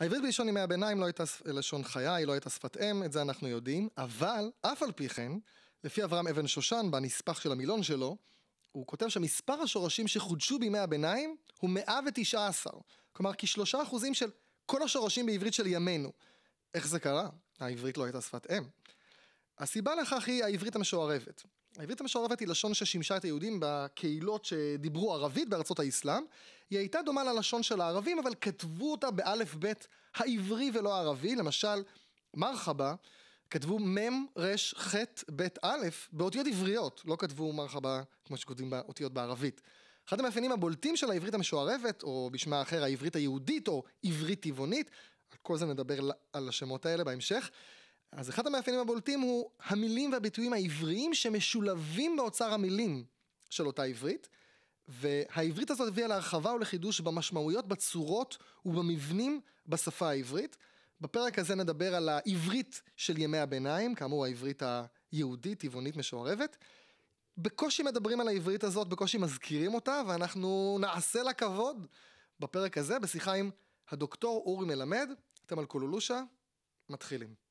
העברית בלשון ימי הביניים לא הייתה לשון חיה, היא לא הייתה שפת אם, את זה אנחנו יודעים, אבל אף על פי כן, לפי אברהם אבן שושן, בנספח של המילון שלו, הוא כותב שמספר השורשים שחודשו בימי הביניים הוא 119, כלומר כשלושה אחוזים של כל השורשים בעברית של ימינו. איך זה קרה? העברית לא הייתה שפת אם. הסיבה לכך היא העברית המשוערבת. העברית המשוערבת היא לשון ששימשה את היהודים בקהילות שדיברו ערבית בארצות האסלאם. היא הייתה דומה ללשון של הערבים, אבל כתבו אותה באלף בית העברי ולא הערבי. למשל, מרחבה, כתבו מם, רש, ח' בית, א' באותיות עבריות, לא כתבו מרחבה כמו שכותבים באותיות בערבית. אחד המאפיינים הבולטים של העברית המשוערבת, או בשמה האחר העברית היהודית, או עברית טבעונית, על כל זה נדבר על השמות האלה בהמשך, אז אחד המאפיינים הבולטים הוא המילים והביטויים העבריים שמשולבים באוצר המילים של אותה עברית, והעברית הזאת הביאה להרחבה ולחידוש במשמעויות, בצורות ובמבנים בשפה העברית. בפרק הזה נדבר על העברית של ימי הביניים, כאמור העברית היהודית, טבעונית משוערבת. בקושי מדברים על העברית הזאת, בקושי מזכירים אותה, ואנחנו נעשה לה כבוד בפרק הזה, בשיחה עם הדוקטור אורי מלמד, אתם על קולולושה, מתחילים.